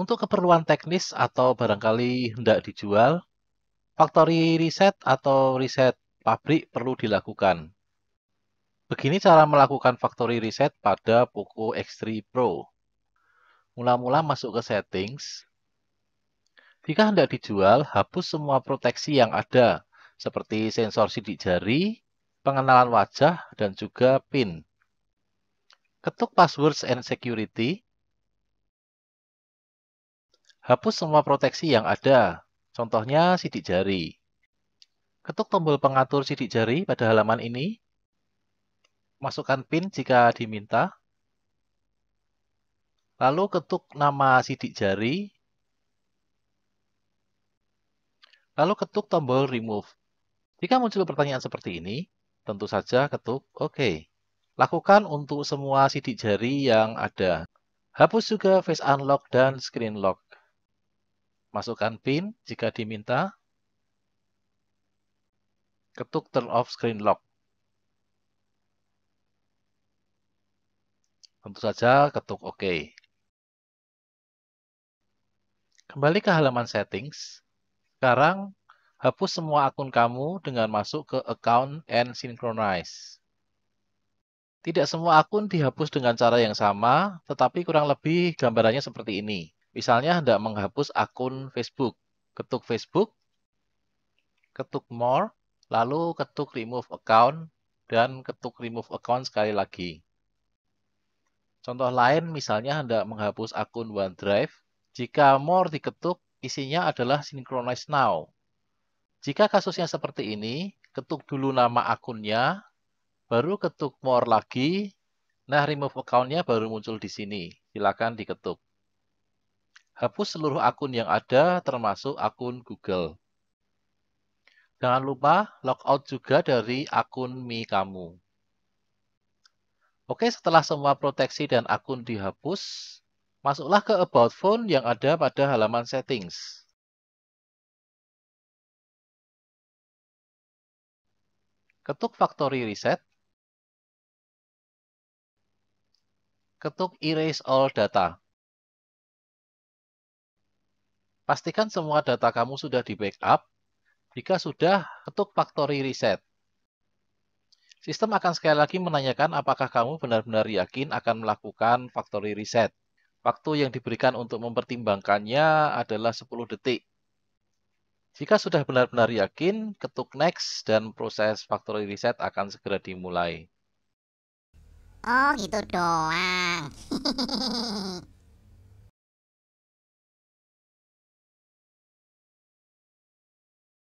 Untuk keperluan teknis atau barangkali hendak dijual, factory reset atau reset pabrik perlu dilakukan. Begini cara melakukan factory reset pada Poco X3 Pro. Mula-mula masuk ke settings. Jika hendak dijual, hapus semua proteksi yang ada, seperti sensor sidik jari, pengenalan wajah, dan juga PIN. Ketuk Password and Security, Hapus semua proteksi yang ada, contohnya sidik jari. Ketuk tombol pengatur sidik jari pada halaman ini. Masukkan PIN jika diminta. Lalu ketuk nama sidik jari. Lalu ketuk tombol remove. Jika muncul pertanyaan seperti ini, tentu saja ketuk OK. Lakukan untuk semua sidik jari yang ada. Hapus juga face unlock dan screen lock. Masukkan PIN jika diminta. Ketuk turn off screen lock. Tentu saja ketuk OK. Kembali ke halaman settings. Sekarang hapus semua akun kamu dengan masuk ke account and synchronize. Tidak semua akun dihapus dengan cara yang sama, tetapi kurang lebih gambarannya seperti ini. Misalnya hendak menghapus akun Facebook. Ketuk Facebook, ketuk more, lalu ketuk remove account, dan ketuk remove account sekali lagi. Contoh lain misalnya hendak menghapus akun OneDrive, jika more diketuk, isinya adalah synchronize now. Jika kasusnya seperti ini, ketuk dulu nama akunnya, baru ketuk more lagi, nah remove account-nya baru muncul di sini. Silakan diketuk hapus seluruh akun yang ada termasuk akun Google. Jangan lupa logout juga dari akun Mi kamu. Oke, setelah semua proteksi dan akun dihapus, masuklah ke About Phone yang ada pada halaman Settings. Ketuk Factory Reset. Ketuk Erase All Data. Pastikan semua data kamu sudah di backup. Jika sudah, ketuk factory reset. Sistem akan sekali lagi menanyakan apakah kamu benar-benar yakin akan melakukan factory reset. Waktu yang diberikan untuk mempertimbangkannya adalah 10 detik. Jika sudah benar-benar yakin, ketuk next dan proses factory reset akan segera dimulai. Oh gitu doang.